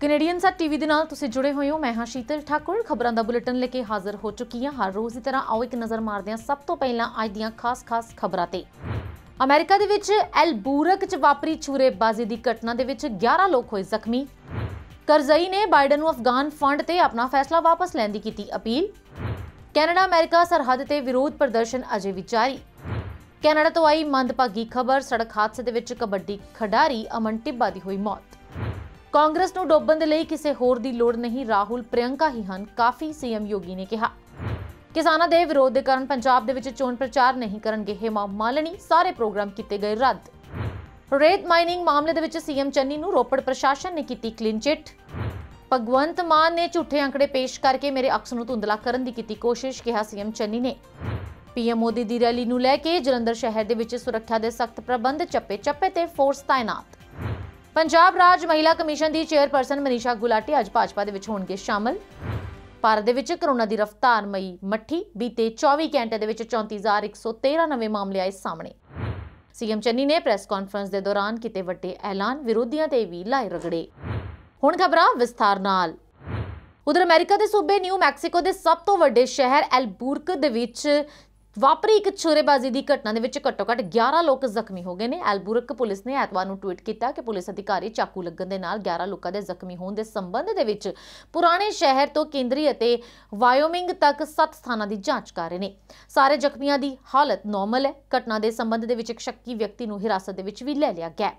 Canadian ਸਾ TV ਦੇ ਨਾਲ ਤੁਸੀਂ ਜੁੜੇ ਹੋਏ ਹੋ ਮੈਂ ਹਾਂ ਸ਼ੀਤਲ ਠਾਕੁਰ ਖਬਰਾਂ ਦਾ ਬੁਲੇਟਿਨ ਲੈ ਕੇ ਹਾਜ਼ਰ ਹੋ ਚੁੱਕੀ ਹਾਂ ਹਰ ਰੋਜ਼ ਦੀ ਤਰ੍ਹਾਂ ਆਓ ਇੱਕ ਨਜ਼ਰ ਮਾਰਦੇ ਹਾਂ ਸਭ ਤੋਂ ਪਹਿਲਾਂ ਅੱਜ ਦੀਆਂ ਖਾਸ-ਖਾਸ ਖਬਰਾਂ ਤੇ ਅਮਰੀਕਾ ਦੇ ਵਿੱਚ ਐਲ ਬੂਰਕ 'ਚ ਵਾਪਰੀ ਛੁਰੇਬਾਜ਼ੀ ਦੀ ਘਟਨਾ ਦੇ ਵਿੱਚ 11 ਲੋਕ ਹੋਏ ਜ਼ਖਮੀ ਕਰਜ਼ਈ ਨੇ ਬਾਈਡਨ ਨੂੰ ਅਫਗਾਨ ਫੰਡ ਤੇ ਆਪਣਾ ਫੈਸਲਾ ਵਾਪਸ ਲੈਣ ਦੀ ਕੀਤੀ ਅਪੀਲ ਕੈਨੇਡਾ ਅਮਰੀਕਾ ਸਰਹੱਦ ਤੇ ਵਿਰੋਧ ਪ੍ਰਦਰਸ਼ਨ ਅਜੇ ਵੀ ਜਾਰੀ ਕੈਨੇਡਾ ਤੋਂ ਆਈ ਮੰਦਭਾਗੀ ਖਬਰ ਸੜਕ ਹਾਦਸੇ ਦੇ ਵਿੱਚ ਕਬੱਡੀ ਖਿਡਾਰੀ ਅਮਨ ਟਿੱਬਾ ਦੀ ਹੋਈ ਮੌਤ ਕਾਂਗਰਸ ਨੂੰ ਡੋਬਣ ਦੇ ਲਈ ਕਿਸੇ ਹੋਰ ਦੀ ਲੋੜ ਨਹੀਂ ਰਾਹੁਲ ਪ੍ਰਿਯੰਕਾ ਹੀ ਹਨ ਕਾਫੀ ਸੀਐਮ ਯੋਗੀ ਨੇ ਕਿਹਾ ਕਿਸਾਨਾਂ ਦੇ ਵਿਰੋਧ ਦੇ ਕਾਰਨ ਪੰਜਾਬ ਦੇ ਵਿੱਚ ਚੋਣ ਪ੍ਰਚਾਰ ਨਹੀਂ ਕਰਨਗੇ ਹਿਮਾ ਮਾਲਣੀ ਸਾਰੇ ਪ੍ਰੋਗਰਾਮ ਕੀਤੇ ਗਏ ਰੱਦ ਰੇਤ ਮਾਈਨਿੰਗ ਮਾਮਲੇ ਦੇ ਵਿੱਚ ਸੀਐਮ ਚੰਨੀ ਨੂੰ ਰੋਪੜ ਪ੍ਰਸ਼ਾਸਨ ਨੇ ਕੀਤੀ ਕਲੀਨ ਚਿੱਟ ਭਗਵੰਤ ਮਾਨ ਨੇ ਝੂਠੇ ਅੰਕੜੇ ਪੇਸ਼ ਕਰਕੇ ਮੇਰੇ ਅਕਸ ਨੂੰ ਧੁੰਦਲਾ ਕਰਨ ਦੀ ਕੀਤੀ ਕੋਸ਼ਿਸ਼ ਕਿਹਾ ਸੀਐਮ ਚੰਨੀ ਨੇ ਪੀਐਮ ਮੋਦੀ ਦੀ ਰੈਲੀ ਨੂੰ ਲੈ ਕੇ ਜਲੰਧਰ ਸ਼ਹਿਰ ਦੇ ਵਿੱਚ ਸੁਰੱਖਿਆ ਦੇ ਸਖਤ ਪ੍ਰਬੰਧ ਚੱਪੇ ਚੱਪੇ ਤੇ ਫੋਰਸ ਤਾਇਨਾਤ ਪੰਜਾਬ ਰਾਜ ਮਹਿਲਾ ਕਮਿਸ਼ਨ ਦੀ ਚੇਅਰਪਰਸਨ ਮਨੀਸ਼ਾ ਗੁਲਾਟੀ ਅੱਜ ਭਾਜਪਾ ਦੇ ਵਿੱਚ ਹੋਣਗੇ ਸ਼ਾਮਲ ਭਾਰਤ ਦੇ ਵਿੱਚ ਕਰੋਨਾ ਦੀ ਰਫ਼ਤਾਰ ਮਈ ਮੱਠੀ ਬੀਤੇ 24 ਘੰਟੇ ਦੇ ਵਿੱਚ 34113 ਨਵੇਂ ਮਾਮਲੇ ਆਏ ਸਾਹਮਣੇ ਸੀਐਮ ਚੰਨੀ ਨੇ ਪ੍ਰੈਸ ਕਾਨਫਰੰਸ ਦੇ ਦੌਰਾਨ ਕੀਤੇ ਵੱਡੇ ਐਲਾਨ ਵਿਰੋਧੀਆਂ ਤੇ ਵੀ ਲਾਏ ਰਗੜੇ ਹੁਣ ਖਬਰਾਂ ਵਿਸਥਾਰ ਨਾਲ ਉਧਰ ਅਮਰੀਕਾ ਦੇ ਸੂਬੇ ਨਿਊ ਮੈਕਸੀਕੋ ਦੇ ਸਭ ਤੋਂ ਵੱਡੇ ਸ਼ਹਿਰ ਐਲਬੂਰਕ ਦੇ ਵਿੱਚ ਵਾਪਰੀ ਇੱਕ ਛੁਰੇਬਾਜ਼ੀ ਦੀ ਘਟਨਾ ਦੇ ਵਿੱਚ ਘੱਟੋ-ਘੱਟ 11 ਲੋਕ ਜ਼ਖਮੀ ਹੋ ਗਏ ਨੇ ਐਲਬੂਰਕ ਪੁਲਿਸ ਨੇ ਐਤਵਾਰ ਨੂੰ ਟਵੀਟ ਕੀਤਾ ਕਿ ਪੁਲਿਸ ਅਧਿਕਾਰੀ ਚਾਕੂ ਲੱਗਣ ਦੇ ਨਾਲ 11 ਲੋਕਾਂ ਦੇ ਜ਼ਖਮੀ ਹੋਣ ਦੇ ਸੰਬੰਧ ਦੇ ਵਿੱਚ ਪੁਰਾਣੇ ਸ਼ਹਿਰ ਤੋਂ ਕੇਂਦਰੀ ਅਤੇ ਵਾਇਓਮਿੰਗ ਤੱਕ 7 ਸਥਾਨਾਂ ਦੀ ਜਾਂਚ ਕਰ ਰਹੇ ਨੇ ਸਾਰੇ ਜ਼ਖਮੀਆਂ ਦੀ ਹਾਲਤ ਨਾਰਮਲ ਹੈ ਘਟਨਾ ਦੇ ਸੰਬੰਧ ਦੇ ਵਿੱਚ ਇੱਕ ਸ਼ੱਕੀ ਵਿਅਕਤੀ ਨੂੰ ਹਿਰਾਸਤ ਦੇ ਵਿੱਚ ਵੀ ਲੈ ਲਿਆ ਗਿਆ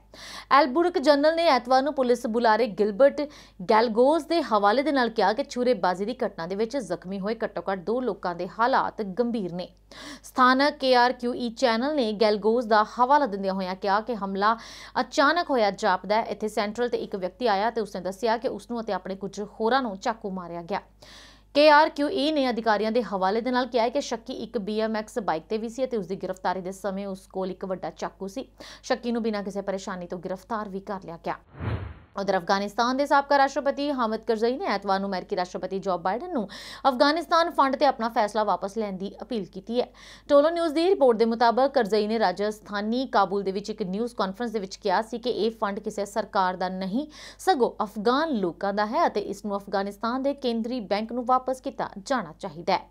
ਐਲਬੂਰਕ ਜਨਰਲ ਨੇ ਐਤਵਾਰ ਨੂੰ ਪੁਲਿਸ ਬੁਲਾਰੇ ਗਿਲਬਰਟ ਗੈਲਗੋਸ ਦੇ ਹਵਾਲੇ ਦੇ ਨਾਲ ਕਿਹਾ ਕਿ ਛੁਰੇਬਾਜ਼ੀ ਦੀ ਘਟਨਾ ਦੇ ਵਿੱਚ ਜ਼ਖਮੀ ਹੋਏ ਘੱਟੋ-ਘੱਟ 2 ਲੋਕਾਂ ਦੇ ਹਾਲਾਤ ਗੰਭੀਰ ਨੇ ਸਥਾਨਕ ਕੇਆਰਕਿਊਈ ਚੈਨਲ ਨੇ ਗੈਲਗੋਸ ਦਾ ਹਵਾਲਾ ਦਿੰਦਿਆਂ ਹੋਇਆਂ ਕਿਹਾ ਕਿ ਹਮਲਾ ਅਚਾਨਕ ਹੋਇਆ ਜਾਪਦਾ ਹੈ ਇੱਥੇ ਸੈਂਟਰਲ ਤੇ ਇੱਕ ਵਿਅਕਤੀ ਆਇਆ ਤੇ ਉਸਨੇ ਦੱਸਿਆ ਕਿ ਉਸ ਨੂੰ ਅਤੇ ਆਪਣੇ ਕੁਝ ਹੋਰਾਂ ਨੂੰ ਚਾਕੂ ਮਾਰਿਆ ਗਿਆ ਕੇਆਰਕਿਊਈ ਨੇ ਅਧਿਕਾਰੀਆਂ ਦੇ ਹਵਾਲੇ ਦੇ ਨਾਲ ਕਿਹਾ ਕਿ ਸ਼ੱਕੀ ਇੱਕ BMX ਬਾਈਕ ਤੇ ਵੀ ਸੀ ਅਤੇ ਉਸ ਦੀ ਗ੍ਰਿਫਤਾਰੀ ਦੇ ਸਮੇਂ ਉਸ ਕੋਲ ਇੱਕ ਵੱਡਾ ਚਾਕੂ ਸੀ ਸ਼ੱਕੀ ਨੂੰ ਬਿਨਾਂ ਕਿਸੇ ਪਰੇਸ਼ਾਨੀ ਤੋਂ ਗ੍ਰਿਫਤਾਰ ਵੀ ਕਰ ਲਿਆ ਗਿਆ ਉਧਰ ਅਫਗਾਨਿਸਤਾਨ ਦੇ ਸਾਬਕਾ ਰਾਸ਼ਟਰਪਤੀ ਹਾਮਦ ਕਰਜ਼ਈ ਨੇ ਐਤਵਾਰ ਨੂੰ ਅਮਰੀਕੀ ਰਾਸ਼ਟਰਪਤੀ ਜੋ ਬਾਈਡਨ ਨੂੰ ਅਫਗਾਨਿਸਤਾਨ ਫੰਡ ਤੇ ਆਪਣਾ ਫੈਸਲਾ ਵਾਪਸ ਲੈਣ ਦੀ ਅਪੀਲ ਕੀਤੀ ਹੈ ਟੋਲੋ ਨਿਊਜ਼ ਦੀ ਰਿਪੋਰਟ ਦੇ ਮੁਤਾਬਕ ਕਰਜ਼ਈ ਨੇ ਰਾਜਸਥਾਨੀ ਕਾਬੂਲ ਦੇ ਵਿੱਚ ਇੱਕ ਨਿਊਜ਼ ਕਾਨਫਰੰਸ ਦੇ ਵਿੱਚ ਕਿਹਾ ਸੀ ਕਿ ਇਹ ਫੰਡ ਕਿਸੇ ਸਰਕਾਰ ਦਾ ਨਹੀਂ ਸਗੋਂ ਅਫਗਾਨ ਲੋਕਾਂ ਦਾ ਹੈ ਅਤੇ ਇਸ ਨੂੰ ਅਫਗਾਨਿਸਤਾਨ ਦੇ ਕੇਂਦਰੀ ਬੈਂਕ ਨੂੰ ਵਾਪਸ ਕੀਤਾ ਜਾਣਾ ਚਾਹੀਦਾ ਹੈ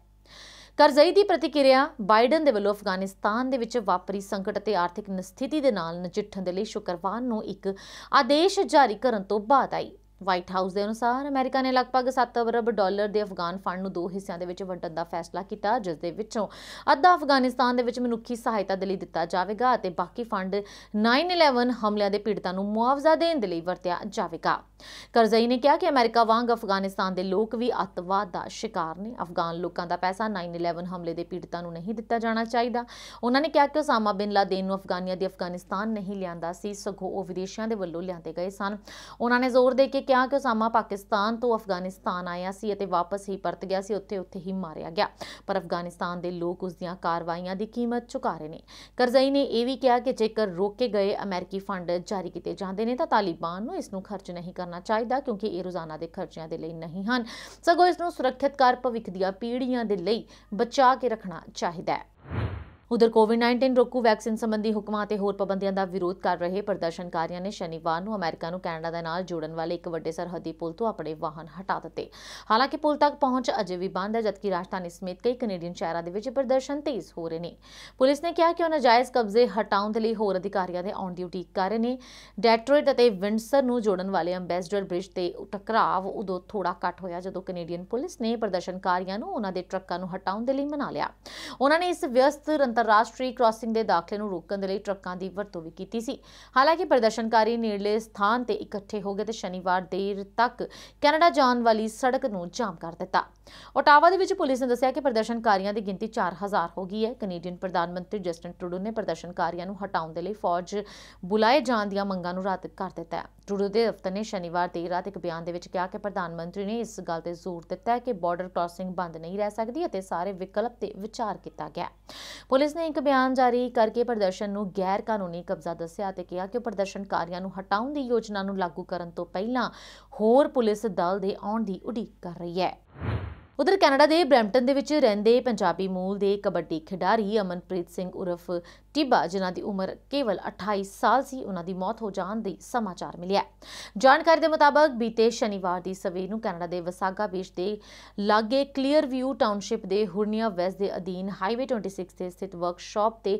ਕਰਜ਼ਈ ਦੀ ਪ੍ਰਤੀਕਿਰਿਆ ਬਾਈਡਨ ਦੇ ਵੱਲੋਂ ਅਫਗਾਨਿਸਤਾਨ ਦੇ ਵਿੱਚ ਵਾਪਰੀ ਸੰਕਟ ਅਤੇ ਆਰਥਿਕ ਨਸਥਿਤੀ ਦੇ ਨਾਲ ਨਜਿੱਠਣ ਦੇ ਲਈ ਸ਼ੁੱਕਰਵਾਰ ਨੂੰ ਇੱਕ ਆਦੇਸ਼ ਜਾਰੀ ਕਰਨ ਤੋਂ ਬਾਅਦ ਆਈ ਵਾਈਟ ਹਾਊਸ ਦੇ ਅਨੁਸਾਰ ਅਮਰੀਕਾ ਨੇ ਲਗਭਗ 7 ਅਰਬ ਡਾਲਰ ਦੇ ਅਫਗਾਨ ਫੰਡ ਨੂੰ ਦੋ ਹਿੱਸਿਆਂ ਦੇ ਵਿੱਚ ਵੰਡਣ ਦਾ ਫੈਸਲਾ ਕੀਤਾ ਜਿਸ ਦੇ ਵਿੱਚੋਂ ਅੱਧਾ ਅਫਗਾਨਿਸਤਾਨ ਦੇ ਵਿੱਚ ਮਨੁੱਖੀ ਸਹਾਇਤਾ ਦੇ ਲਈ ਦਿੱਤਾ ਜਾਵੇਗਾ ਅਤੇ ਬਾਕੀ ਫੰਡ 9/11 ਹਮਲਿਆਂ ਦੇ ਪੀੜਤਾਂ ਨੂੰ ਮੁਆਵਜ਼ਾ ਦੇਣ ਦੇ ਲਈ ਵਰਤਿਆ ਜਾਵੇਗਾ ਕਰਜ਼ਈ ਨੇ ਕਿਹਾ ਕਿ ਅਮਰੀਕਾ ਵਾਂਗ ਅਫਗਾਨਿਸਤਾਨ ਦੇ ਲੋਕ ਵੀ ਅੱਤਵਾਦ ਦਾ ਸ਼ਿਕਾਰ ਨੇ ਅਫਗਾਨ ਲੋਕਾਂ ਦਾ ਪੈਸਾ 9/11 ਹਮਲੇ ਦੇ ਪੀੜਤਾਂ ਨੂੰ ਨਹੀਂ ਦਿੱਤਾ ਜਾਣਾ ਚਾਹੀਦਾ ਉਹਨਾਂ ਨੇ ਕਿਹਾ ਕਿ ਉਸਾਮਾ ਬਿਨ ਲਾਦੇਨ ਨੂੰ ਅਫਗਾਨੀਆਂ ਦੀ ਅਫਗਾਨਿਸਤਾਨ ਨਹੀਂ ਲਿਆਂਦਾ ਸੀ ਸਗੋਂ ਉਹ ਵਿਦੇਸ਼ੀਆਂ ਦੇ ਵੱਲੋਂ ਲਿਆਂਦੇ ਗਏ ਸਨ ਉਹਨਾਂ ਨੇ ਜ਼ੋਰ ਦੇ ਕੇ ਕਿਹਾ ਕਿ ਉਸਾਮਾ ਪਾਕਿਸਤਾਨ ਤੋਂ ਅਫਗਾਨਿਸਤਾਨ ਆਇਆ ਸੀ ਅਤੇ ਵਾਪਸ ਹੀ ਪਰਤ ਗਿਆ ਸੀ ਉੱਥੇ ਉੱਥੇ ਹੀ ਮਾਰਿਆ ਗਿਆ ਪਰ ਅਫਗਾਨਿਸਤਾਨ ਦੇ ਲੋਕ ਉਸ ਦੀਆਂ ਕਾਰਵਾਈਆਂ ਦੀ ਕੀਮਤ ਚੁਕਾ ਰਹੇ ਨੇ ਕਰਜ਼ਈ ਨੇ ਇਹ ਵੀ ਕਿਹਾ ਕਿ ਜੇਕਰ ਰੋਕੇ ਗਏ ਅਮਰੀਕੀ ਫੰਡ ਜਾਰੀ ਕੀਤੇ ਜਾਂਦੇ ਨੇ ਤਾਂ ਤਾਲਿਬਾਨ ਨੂੰ ਇਸ ਨੂੰ ਖਰਚ ਨਹੀਂ ਕਰਨਾ ਕਰਨਾ ਚਾਹੀਦਾ ਕਿਉਂਕਿ ਇਹ ਰੋਜ਼ਾਨਾ ਦੇ ਖਰਚਿਆਂ ਦੇ ਲਈ ਨਹੀਂ ਹਨ ਸਗੋਂ ਇਸ ਨੂੰ ਸੁਰੱਖਿਅਤ ਕਰ ਭਵਿੱਖ ਦੀਆਂ ਪੀੜ੍ਹੀਆਂ ਦੇ ਲਈ ਬਚਾ ਕੇ ਰੱਖਣਾ ਚਾਹੀਦਾ ਹੈ ਉਧਰ ਕੋਵਿਡ-19 ਰੋਕੂ ਵੈਕਸੀਨ ਸੰਬੰਧੀ ਹੁਕਮਾਂ ਅਤੇ ਹੋਰ ਪਾਬੰਦੀਆਂ ਦਾ ਵਿਰੋਧ ਕਰ ਰਹੇ ਪ੍ਰਦਰਸ਼ਨਕਾਰੀਆਂ ਨੇ ਸ਼ਨੀਵਾਰ ਨੂੰ ਅਮਰੀਕਾ ਨੂੰ ਕੈਨੇਡਾ ਦੇ ਨਾਲ ਜੋੜਨ ਵਾਲੇ ਇੱਕ ਵੱਡੇ ਸਰਹੱਦੀ ਪੁਲ ਤੋਂ ਆਪਣੇ ਵਾਹਨ ਹਟਾ ਦਿੱਤੇ ਹਾਲਾਂਕਿ ਪੁਲ ਤੱਕ ਪਹੁੰਚ ਅਜੇ ਵੀ ਬੰਦ ਹੈ ਜਦਕਿ ਰਾਜਧਾਨੀ ਸਮੇਤ ਕਈ ਕੈਨੇਡੀਅਨ ਸ਼ਹਿਰਾਂ ਦੇ ਵਿੱਚ ਪ੍ਰਦਰਸ਼ਨ ਤੇਜ਼ ਹੋ ਰਹੇ ਨੇ ਪੁਲਿਸ ਨੇ ਕਿਹਾ ਕਿ ਉਹ ਨਜਾਇਜ਼ ਕਬਜ਼ੇ ਹਟਾਉਣ ਦੇ ਲਈ ਹੋਰ ਅਧਿਕਾਰੀਆਂ ਦੇ ਆਨ ਡਿਊਟੀ ਕਰ ਰਹੇ ਨੇ ਡੈਟਰੋਇਟ ਅਤੇ ਵਿੰਡਸਰ ਨੂੰ ਜੋੜਨ ਵਾਲੇ ਅੰਬੈਸਡਰ ਬ੍ਰਿਜ ਤੇ ਟਕਰਾਵ ਉਦੋਂ ਥੋੜਾ ਘੱਟ ਹੋਇਆ ਜਦੋਂ ਕੈਨੇਡੀਅਨ ਪੁਲਿਸ ਨੇ ਪ੍ਰਦਰਸ਼ਨਕਾਰੀਆਂ ਨੂੰ ਉਹਨਾਂ ਦੇ ਟਰੱਕਾਂ ਨੂੰ ਹਟਾਉਣ ਦੇ ਲਈ ਮਨਾ ਲਿਆ ਉਹਨਾਂ ਨੇ ਇਸ ਵਿਅਸਤ ਅੰਤਰਰਾਸ਼ਟਰੀ ਕ੍ਰਾਸਿੰਗ ਦੇ ਦਾਖਲੇ ਨੂੰ ਰੋਕਣ ਦੇ ਲਈ ਟਰੱਕਾਂ ਦੀ ਵਰਤੋਂ ਵੀ ਕੀਤੀ ਸੀ ਹਾਲਾਂਕਿ ਪ੍ਰਦਰਸ਼ਨਕਾਰੀ ਨੇੜਲੇ ਸਥਾਨ ਤੇ ਇਕੱਠੇ ਹੋ ਗਏ ਤੇ ਸ਼ਨੀਵਾਰ ਦੇਰ ਤੱਕ ਕੈਨੇਡਾ ਜਾਣ ਵਾਲੀ ਸੜਕ ਨੂੰ ਜਾਮ ਕਰ ਦਿੱਤਾ ਓਟਾਵਾ ਦੇ ਵਿੱਚ ਪੁਲਿਸ ਨੇ ਦੱਸਿਆ ਕਿ ਪ੍ਰਦਰਸ਼ਨਕਾਰੀਆਂ ਦੀ ਗਿਣਤੀ 4000 ਹੋ ਗਈ ਹੈ ਕੈਨੇਡੀਅਨ ਪ੍ਰਧਾਨ ਮੰਤਰੀ ਜਸਟਿਨ ਟਰੂਡੋ ਨੇ ਪ੍ਰਦਰਸ਼ਨਕਾਰੀਆਂ ਨੂੰ ਹਟਾਉਣ ਦੇ ਲਈ ਫੌਜ ਬੁਲਾਏ ਜਾਣ ਦੀਆਂ ਮੰਗਾਂ ਨੂੰ ਰੱਦ ਕਰ ਦਿੱਤਾ ਹੈ ਟਰੂਡੋ ਦੇ ਦਫ਼ਤਰ ਨੇ ਸ਼ਨੀਵਾਰ ਦੇ ਰਾਤ ਇੱਕ ਬਿਆਨ ਦੇ ਵਿੱਚ ਕਿਹਾ ਕਿ ਪ੍ਰਧਾਨ ਮੰਤਰੀ ਨੇ ਇਸ ਗੱਲ ਤੇ ਜ਼ੋਰ ਦਿੱਤਾ ਹੈ ਕਿ ਬਾਰਡਰ ਕ੍ਰਾਸਿੰਗ ਬੰਦ ਨਹੀਂ ਰਹਿ ਸਕਦੀ ਅਤੇ ਸਾਰੇ ਵਿਕਲਪ ਤੇ ਵਿਚਾਰ ਕੀਤਾ ਗਿਆ ਪੁਲਿਸ ਨੇ ਇੱਕ ਬਿਆਨ ਜਾਰੀ ਕਰਕੇ ਪ੍ਰਦਰਸ਼ਨ ਨੂੰ ਗੈਰ ਕਾਨੂੰਨੀ ਕਬਜ਼ਾ ਦੱਸਿਆ ਅਤੇ ਕਿਹਾ ਕਿ ਪ੍ਰਦਰਸ਼ਨਕਾਰੀਆਂ ਨੂੰ ਹਟਾਉਣ ਦੀ ਯੋਜਨਾ ਨੂੰ ਲਾਗੂ ਕਰਨ ਤੋਂ ਪਹਿਲਾਂ ਹੋਰ ਪੁਲਿਸ ਦਲ ਦੇ ਆਉਣ ਦੀ ਉਡੀਕ ਕਰ ਰਹੀ ਹੈ ਉਧਰ ਕੈਨੇਡਾ ਦੇ ਬ੍ਰੈਂਪਟਨ ਦੇ ਵਿੱਚ ਰਹਿੰਦੇ ਪੰਜਾਬੀ ਮੂਲ ਦੇ ਕਬੱਡੀ ਖਿਡਾਰੀ ਅਮਨਪ੍ਰੀਤ ਸਿੰਘ ਉਰਫ ਟਿਬਾ ਜਿਨ੍ਹਾਂ ਦੀ ਉਮਰ ਕੇਵਲ 28 ਸਾਲ ਸੀ ਉਹਨਾਂ ਦੀ ਮੌਤ ਹੋ ਜਾਣ ਦੇ ਸਮਾਚਾਰ ਮਿਲਿਆ ਜਾਣਕਾਰੀ ਦੇ ਮੁਤਾਬਕ ਬੀਤੇ ਸ਼ਨੀਵਾਰ ਦੀ ਸਵੇਰ ਨੂੰ ਕੈਨੇਡਾ ਦੇ ਵਸਾਗਾ ਵਿੱਚ ਦੇ ਲਾਗੇ ਕਲੀਅਰ ਵਿਊ ਟਾਊਨਸ਼ਿਪ ਦੇ ਹੁਰਨੀਆ ਵੈਸ ਦੇ ਅਧੀਨ ਹਾਈਵੇ 26 ਤੇ ਸਥਿਤ ਵਰਕਸ਼ਾਪ ਤੇ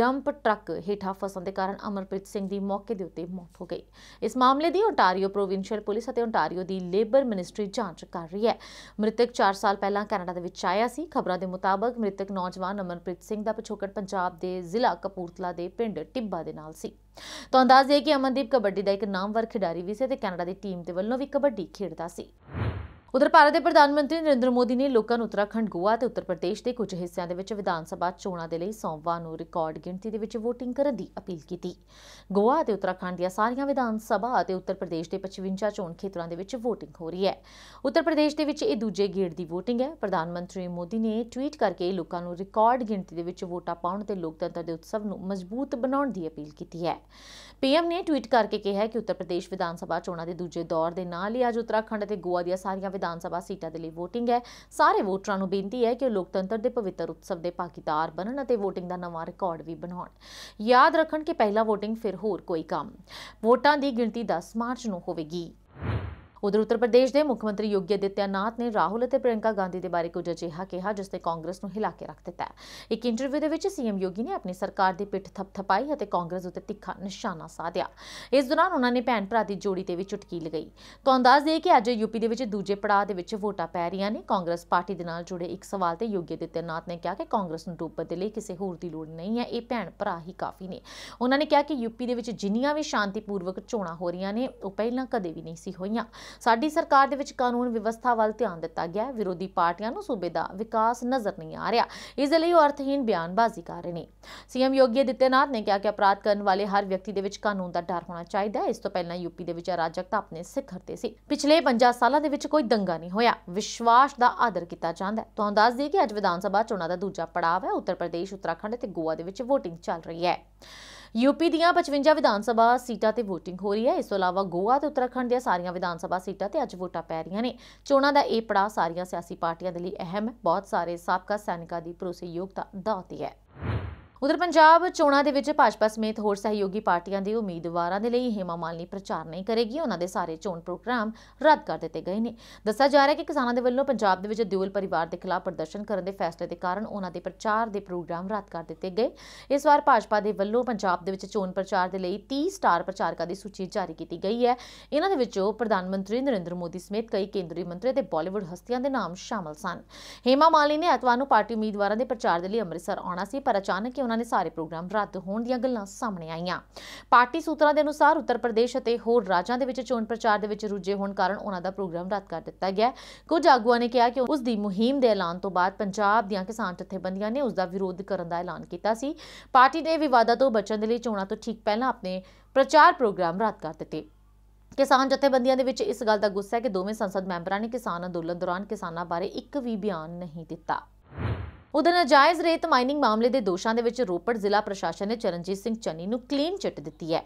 ਡੰਪ ਟਰੱਕ ਹੇਠਾਂ ਫਸਣ ਦੇ ਕਾਰਨ ਅਮਰਪ੍ਰੀਤ ਸਿੰਘ ਦੀ ਮੌਕੇ ਦੇ ਉੱਤੇ ਮੌਤ ਹੋ ਗਈ ਇਸ ਮਾਮਲੇ ਦੀ ਓਨਟਾਰੀਓ ਪ੍ਰੋਵਿੰਸ਼ੀਅਲ ਪੁਲਿਸ ਅਤੇ ਓਨਟਾਰੀਓ ਦੀ ਲੇਬਰ ਮਿਨਿਸਟਰੀ ਜਾਂਚ ਕਰ ਰਹੀ ਹੈ ਮ੍ਰਿਤਕ 4 ਸਾਲ ਪਹਿਲਾਂ ਕੈਨੇਡਾ ਦੇ ਵਿੱਚ ਆਇਆ ਸੀ ਖਬਰਾਂ ਦੇ ਮੁਤਾਬਕ ਮ੍ਰਿਤਕ ਨੌਜਵਾਨ ਅਮਰਪ੍ਰੀਤ ਸਿੰਘ ਦਾ ਪਿਛੋਕੜ ਪੰਜਾਬ ਦੇ ਜ਼ਿਲ੍ਹਾ ਕਪੂਰਤਲਾ ਦੇ ਪਿੰਡ ਟਿੱਬਾ ਦੇ ਨਾਲ ਸੀ ਤੋਂ ਅੰਦਾਜ਼ ਇਹ ਕਿ ਅਮਨਦੀਪ ਕਬੱਡੀ ਦਾ ਇੱਕ ਨਾਮਵਰ ਖਿਡਾਰੀ ਵੀ ਸੀ ਤੇ ਕੈਨੇਡਾ ਦੀ ਟੀਮ ਦੇ ਵੱਲੋਂ ਵੀ ਕਬੱਡੀ ਖੇਡਦਾ ਸੀ ਉਧਰ ਭਾਰਤ ਦੇ ਪ੍ਰਧਾਨ ਮੰਤਰੀ ਨਰਿੰਦਰ ਮੋਦੀ ਨੇ ਲੋਕਾਂ ਨੂੰ ਉੱਤਰਾਖੰਡ ਗੋਆ ਤੇ ਉੱਤਰ ਪ੍ਰਦੇਸ਼ ਦੇ ਕੁਝ ਹਿੱਸਿਆਂ ਦੇ ਵਿੱਚ ਵਿਧਾਨ ਸਭਾ ਚੋਣਾਂ ਦੇ ਲਈ ਸੋਮਵਾਰ ਨੂੰ ਰਿਕਾਰਡ ਗਿਣਤੀ ਦੇ ਵਿੱਚ VOTING ਕਰਨ ਦੀ ਅਪੀਲ ਕੀਤੀ ਗੋਆ ਤੇ ਉੱਤਰਾਖੰਡ ਦੀਆਂ ਸਾਰੀਆਂ ਵਿਧਾਨ ਸਭਾ ਅਤੇ ਉੱਤਰ ਪ੍ਰਦੇਸ਼ ਦੇ 55 ਚੋਣ ਖੇਤਰਾਂ ਦੇ ਵਿੱਚ VOTING ਹੋ ਰਹੀ ਹੈ ਉੱਤਰ ਪ੍ਰਦੇਸ਼ ਦੇ ਵਿੱਚ ਇਹ ਦੂਜੇ ਗੇੜ ਦੀ VOTING ਹੈ ਪ੍ਰਧਾਨ ਮੰਤਰੀ ਮੋਦੀ ਨੇ ਟਵੀਟ ਕਰਕੇ ਲੋਕਾਂ ਨੂੰ ਰਿਕਾਰਡ ਗਿਣਤੀ ਦੇ ਵਿੱਚ ਵੋਟਾਂ ਪਾਉਣ ਤੇ ਲੋਕਤੰਤਰ ਦੇ ਉਤਸਵ ਨੂੰ ਮਜ਼ਬੂਤ ਬਣਾਉਣ ਦੀ ਅਪੀਲ ਕੀਤੀ ਹੈ ਪੀਐਮ ਨੇ ਟਵੀਟ ਕਰਕੇ ਕਿਹਾ ਕਿ ਉੱਤਰ ਪ੍ਰਦੇਸ਼ ਵਿਧਾਨ ਸਭਾ ਚੋਣਾਂ ਦੇ ਦੂਜੇ ਦੌਰ ਦੇ ਨਾਲ ਹੀ ਅੱਜ ਉੱਤਰਾਖੰਡ ਅਤੇ ਗੋਆ ਦੀਆਂ ਸਾਰੀਆਂ ਵਿਧਾਨ ਸਭਾ ਸੀਟਾਂ ਦੇ ਲਈ VOTING ਹੈ ਸਾਰੇ ਵੋਟਰਾਂ ਨੂੰ ਬੇਨਤੀ ਹੈ ਕਿ ਉਹ ਲੋਕਤੰਤਰ ਦੇ ਪਵਿੱਤਰ ਉਤਸਵ ਦੇ ਭਾਗੀਦਾਰ ਬਣਨ ਅਤੇ VOTING ਦਾ ਨਵਾਂ ਰਿਕਾਰਡ ਵੀ ਬਣਾਉਣ ਯਾਦ ਰੱਖਣ ਕਿ ਪਹਿਲਾ VOTING ਫਿਰ ਹੋਰ ਕੋਈ ਕੰਮ ਵੋਟਾਂ ਦੀ ਗਿਣਤੀ 10 ਮਾਰਚ ਨੂੰ ਹੋਵੇਗੀ ਉਧਰ ਉੱਤਰ ਪ੍ਰਦੇਸ਼ ਦੇ ਮੁੱਖ ਮੰਤਰੀ ਯੋਗੀ ਅਦਿੱਤਿਆਨਾਥ ਨੇ ਰਾਹੁਲ ਅਤੇ ਪ੍ਰਿਯੰਕਾ ਗਾਂਧੀ ਦੇ ਬਾਰੇ ਕੁਝ ਅਜਿਹਾ ਕਿਹਾ ਜਿਸ ਤੇ ਕਾਂਗਰਸ ਨੂੰ ਹਿਲਾ ਕੇ ਰੱਖ ਦਿੱਤਾ ਇੱਕ ਇੰਟਰਵਿਊ ਦੇ ਵਿੱਚ ਸੀਐਮ ਯੋਗੀ ਨੇ ਆਪਣੀ ਸਰਕਾਰ ਦੀ ਪਿੱਠ ਥਪਥਪਾਈ ਅਤੇ ਕਾਂਗਰਸ ਉੱਤੇ ਤਿੱਖਾ ਨਿਸ਼ਾਨਾ ਸਾਧਿਆ ਇਸ ਦੌਰਾਨ ਉਹਨਾਂ ਨੇ ਭੈਣ ਭਰਾ ਦੀ ਜੋੜੀ ਤੇ ਵੀ ਚੁਟਕੀ ਲਗਾਈ ਤੋਂ ਅੰਦਾਜ਼ ਦੇ ਕਿ ਅੱਜ ਯੂਪੀ ਦੇ ਵਿੱਚ ਦੂਜੇ ਪੜਾਅ ਦੇ ਵਿੱਚ ਵੋਟਾਂ ਪੈ ਰਹੀਆਂ ਨੇ ਕਾਂਗਰਸ ਪਾਰਟੀ ਦੇ ਨਾਲ ਜੁੜੇ ਇੱਕ ਸਵਾਲ ਤੇ ਯੋਗੀ ਅਦਿੱਤਿਆਨਾਥ ਨੇ ਕਿਹਾ ਕਿ ਕਾਂਗਰਸ ਨੂੰ ਡੋਬਣ ਦੇ ਲਈ ਕਿਸੇ ਹੋਰ ਦੀ ਲੋੜ ਨਹੀਂ ਹੈ ਇਹ ਭੈਣ ਭਰਾ ਹੀ ਕਾਫੀ ਨੇ ਉਹਨਾਂ ਨੇ ਕਿਹਾ ਕਿ ਯੂਪੀ ਦੇ ਵਿੱਚ ਜਿੰਨੀਆਂ ਵੀ ਸ਼ਾਂਤੀਪੂਰਵਕ ਚੋਣਾਂ ਹੋ ਰਹੀਆਂ ਨੇ ਉਹ ਪਹਿਲਾਂ ਕਦੇ ਵੀ ਨਹੀਂ ਸੀ ਹੋਈਆਂ ਸਾਡੀ ਸਰਕਾਰ ਦੇ ਵਿੱਚ ਕਾਨੂੰਨ ਵਿਵਸਥਾ ਵੱਲ ਧਿਆਨ ਦਿੱਤਾ ਗਿਆ ਵਿਰੋਧੀ ਪਾਰਟੀਆਂ ਨੂੰ ਸੂਬੇ ਦਾ ਵਿਕਾਸ ਨਜ਼ਰ ਨਹੀਂ ਆ ਰਿਹਾ ਇਸ ਲਈ ਉਹ ਅਰਥਹੀਨ ਬਿਆਨਬਾਜ਼ੀ ਕਰ ਰਹੇ ਨੇ ਸੀਐਮ ਯੋਗੀ ਅਦਿੱਤਿਆਨਾਥ ਨੇ ਕਿਹਾ ਕਿ ਅਪਰਾਧ ਕਰਨ ਵਾਲੇ ਹਰ ਵਿਅਕਤੀ ਦੇ ਵਿੱਚ ਕਾਨੂੰਨ ਦਾ ਡਰ ਹੋਣਾ ਚਾਹੀਦਾ ਹੈ ਇਸ ਤੋਂ ਪਹਿਲਾਂ ਯੂਪੀ ਦੇ ਵਿੱਚ ਅਰਾਜਕਤਾ ਆਪਣੇ ਸਿਖਰ ਤੇ ਸੀ ਪਿਛਲੇ 50 ਸਾਲਾਂ ਦੇ ਵਿੱਚ ਕੋਈ ਦੰਗਾ ਨਹੀਂ ਹੋਇਆ ਵਿਸ਼ਵਾਸ ਦਾ ਆਦਰ ਕੀਤਾ ਜਾਂਦਾ ਹੈ ਤੁਹਾਨੂੰ ਦੱਸ ਦਈਏ ਕਿ ਅੱਜ ਵਿਧਾਨ ਸਭਾ ਚੋਣਾਂ ਦਾ ਦੂਜਾ ਪੜਾਅ ਹੈ ਉੱਤਰ ਪ੍ਰਦੇਸ਼ ਉੱਤਰਾਖੰਡ ਤੇ ਗੋਆ ਦੇ ਵਿੱਚ ਵੋਟਿੰਗ ਚੱਲ ਰਹੀ ਹੈ ਯੂਪੀ ਦੀਆਂ 55 ਵਿਧਾਨ ਸਭਾ ਸੀਟਾਂ ਤੇ VOTING ਹੋ ਰਹੀ ਹੈ ਇਸ ਤੋਂ ਇਲਾਵਾ ਗੋਆ ਤੇ ਉੱਤਰਾਖੰਡ ਦੀਆਂ ਸਾਰੀਆਂ ਵਿਧਾਨ ਸਭਾ ਸੀਟਾਂ ਤੇ ਅੱਜ ਵੋਟਾਂ ਪੈ ਰਹੀਆਂ ਨੇ ਚੋਣਾਂ ਦਾ ਇਹ ਪੜਾਅ ਸਾਰੀਆਂ ਸਿਆਸੀ ਪਾਰਟੀਆਂ ਦੇ ਲਈ ਅਹਿਮ ਹੈ ਬਹੁਤ ਸਾਰੇ ਸਾਬਕਾ ਸੈਨਿਕਾਂ ਦੀ ਭਰੋਸੇਯੋਗਤਾ ਦਾ ਹੈ ਉਧਰ ਪੰਜਾਬ ਚੋਣਾਂ ਦੇ ਵਿੱਚ ਭਾਜਪਾ ਸਮੇਤ ਹੋਰ ਸਹਿਯੋਗੀ ਪਾਰਟੀਆਂ ਦੇ ਉਮੀਦਵਾਰਾਂ ਦੇ ਲਈ ਹੇਮਾ ਮਾਲਨੀ ਪ੍ਰਚਾਰ ਨਹੀਂ ਕਰੇਗੀ ਉਹਨਾਂ ਦੇ ਸਾਰੇ ਚੋਣ ਪ੍ਰੋਗਰਾਮ ਰੱਦ ਕਰ ਦਿੱਤੇ ਗਏ ਨੇ ਦੱਸਿਆ ਜਾ ਰਿਹਾ ਹੈ ਕਿ ਕਿਸਾਨਾਂ ਦੇ ਵੱਲੋਂ ਪੰਜਾਬ ਦੇ ਵਿੱਚ ਦਿਉਲ ਪਰਿਵਾਰ ਦੇ ਖਿਲਾਫ ਪ੍ਰਦਰਸ਼ਨ ਕਰਨ ਦੇ ਫੈਸਲੇ ਦੇ ਕਾਰਨ ਉਹਨਾਂ ਦੇ ਪ੍ਰਚਾਰ ਦੇ ਪ੍ਰੋਗਰਾਮ ਰੱਦ ਕਰ ਦਿੱਤੇ ਗਏ ਇਸ ਵਾਰ ਭਾਜਪਾ ਦੇ ਵੱਲੋਂ ਪੰਜਾਬ ਦੇ ਵਿੱਚ ਚੋਣ ਪ੍ਰਚਾਰ ਦੇ ਲਈ 30 ਸਟਾਰ ਪ੍ਰਚਾਰਕਾਂ ਦੀ ਸੂਚੀ ਜਾਰੀ ਕੀਤੀ ਗਈ ਹੈ ਇਹਨਾਂ ਦੇ ਵਿੱਚੋਂ ਪ੍ਰਧਾਨ ਮੰਤਰੀ ਨਰਿੰਦਰ ਮੋਦੀ ਸਮੇਤ ਕਈ ਕੇਂਦਰੀ ਮੰਤਰੀ ਤੇ ਬਾਲੀਵੁੱਡ ਹਸਤੀਆਂ ਦੇ ਨਾਮ ਸ਼ਾਮਲ ਸਨ ਹੇਮਾ ਮਾਲਨੀ ਨੇ ਐਤਵਾਰ ਨੂੰ ਪਾਰਟੀ ਉਮੀਦਵਾਰਾਂ ਦੇ ਪ੍ਰਚਾਰ ਦੇ ਲਈ ਅੰਮ੍ਰਿਤਸਰ ਆਉਣਾ ਸੀ ਪਰ ਅਚਾਨਕ ਉਹਨਾਂ ਦੇ ਸਾਰੇ ਪ੍ਰੋਗਰਾਮ ਰੱਦ ਹੋਣ ਦੀਆਂ ਗੱਲਾਂ ਸਾਹਮਣੇ ਆਈਆਂ ਪਾਰਟੀ ਸੂਤਰਾਂ ਦੇ ਅਨੁਸਾਰ ਉੱਤਰ ਪ੍ਰਦੇਸ਼ ਅਤੇ ਹੋਰ ਰਾਜਾਂ ਦੇ ਵਿੱਚ ਚੋਣ ਪ੍ਰਚਾਰ ਦੇ ਵਿੱਚ ਰੁੱਝੇ ਹੋਣ ਕਾਰਨ ਉਹਨਾਂ ਦਾ ਪ੍ਰੋਗਰਾਮ ਰੱਦ ਕਰ ਦਿੱਤਾ ਗਿਆ ਕੁਝ ਆਗੂਆਂ ਨੇ ਕਿਹਾ ਕਿ ਉਸ ਦੀ ਮੁਹਿੰਮ ਦੇ ਐਲਾਨ ਤੋਂ ਬਾਅਦ ਪੰਜਾਬ ਦੀਆਂ ਕਿਸਾਨ ਜਥੇਬੰਦੀਆਂ ਨੇ ਉਸ ਦਾ ਵਿਰੋਧ ਕਰਨ ਦਾ ਐਲਾਨ ਕੀਤਾ ਸੀ ਪਾਰਟੀ ਨੇ ਵਿਵਾਦਾਂ ਤੋਂ ਬਚਣ ਦੇ ਲਈ ਚੋਣਾਂ ਤੋਂ ਠੀਕ ਪਹਿਲਾਂ ਆਪਣੇ ਪ੍ਰਚਾਰ ਪ੍ਰੋਗਰਾਮ ਰੱਦ ਕਰ ਦਿੱਤੇ ਕਿਸਾਨ ਜਥੇਬੰਦੀਆਂ ਦੇ ਵਿੱਚ ਇਸ ਗੱਲ ਦਾ ਗੁੱਸਾ ਹੈ ਕਿ ਦੋਵੇਂ ਸੰਸਦ ਮੈਂਬਰਾਂ ਨੇ ਕਿਸਾਨ ਅੰਦੋਲਨ ਦੌਰਾਨ ਕਿਸਾਨਾਂ ਬਾਰੇ ਇੱਕ ਵੀ ਬਿਆਨ ਨਹੀਂ ਦਿੱਤਾ ਉਧਰ ਨਜਾਇਜ਼ ਰੇਤ ਮਾਈਨਿੰਗ ਮਾਮਲੇ ਦੇ ਦੋਸ਼ਾਂ ਦੇ ਵਿੱਚ ਰੋਪੜ ਜ਼ਿਲ੍ਹਾ ਪ੍ਰਸ਼ਾਸਨ ਨੇ ਚਰਨਜੀਤ ਸਿੰਘ ਚੰਨੀ ਨੂੰ ਕਲੀਨ ਚਿੱਟ ਦਿੱਤੀ ਹੈ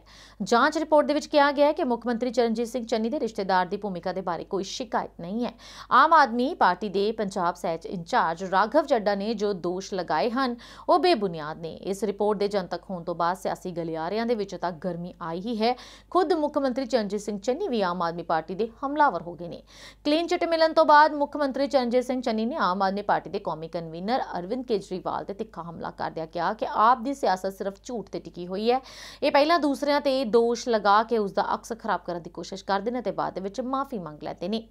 ਜਾਂਚ ਰਿਪੋਰਟ ਦੇ ਵਿੱਚ ਕਿਹਾ ਗਿਆ ਹੈ ਕਿ ਮੁੱਖ ਮੰਤਰੀ ਚਰਨਜੀਤ ਸਿੰਘ ਚੰਨੀ ਦੇ ਰਿਸ਼ਤੇਦਾਰ ਦੀ ਭੂਮਿਕਾ ਦੇ ਬਾਰੇ ਕੋਈ ਸ਼ਿਕਾਇਤ ਨਹੀਂ ਹੈ ਆਮ ਆਦਮੀ ਪਾਰਟੀ ਦੇ ਪੰਜਾਬ ਸਹਿਜ ਇੰਚਾਰਜ ਰਾਘਵ ਜੱਡਾ ਨੇ ਜੋ ਦੋਸ਼ ਲਗਾਏ ਹਨ ਉਹ ਬੇਬੁਨਿਆਦ ਨੇ ਇਸ ਰਿਪੋਰਟ ਦੇ ਜਨਤਕ ਹੋਣ ਤੋਂ ਬਾਅਦ ਸਿਆਸੀ ਗਲਿਆਰਿਆਂ ਦੇ ਵਿੱਚ ਤਾਂ ਗਰਮੀ ਆਈ ਹੀ ਹੈ ਖੁਦ ਮੁੱਖ ਮੰਤਰੀ ਚਰਨਜੀਤ ਸਿੰਘ ਚੰਨੀ ਵੀ ਆਮ ਆਦਮੀ ਪਾਰਟੀ ਦੇ ਹਮਲਾਵਰ ਹੋ ਗਏ ਨੇ ਕਲੀਨ ਚਿੱਟ ਮਿਲਣ ਤੋਂ ਬਾਅਦ ਮੁੱਖ ਮੰਤਰੀ ਚਰਨਜੀਤ ਸਿੰਘ ਚੰਨੀ ਨੇ ਆਮ ਆਦਮੀ ਪਾਰਟੀ ਦੇ ਕੌਮੀ ਕਨਵੀਨਰ ਅਰਵਿੰਦ ਕੇਜਰੀਵਾਲ ਤੇ ਤਿੱਖਾ ਹਮਲਾ ਕਰਦਿਆ ਕਿਹਾ ਕਿ ਆਪ ਦੀ ਸਿਆਸਤ ਸਿਰਫ ਝੂਠ ਤੇ ਟਿਕੀ ਹੋਈ ਹੈ ਇਹ ਪਹਿਲਾਂ ਦੂਸਰਿਆਂ ਤੇ ਦੋਸ਼ ਲਗਾ ਕੇ ਉਸ ਦਾ ਅਕਸ ਖਰਾਬ ਕਰਨ ਦੀ ਕੋਸ਼ਿਸ਼ ਕਰਦੇ ਨੇ ਤੇ ਬਾਅਦ ਵਿੱਚ ਮਾਫੀ ਮੰਗ ਲੈਂਦੇ ਨੇ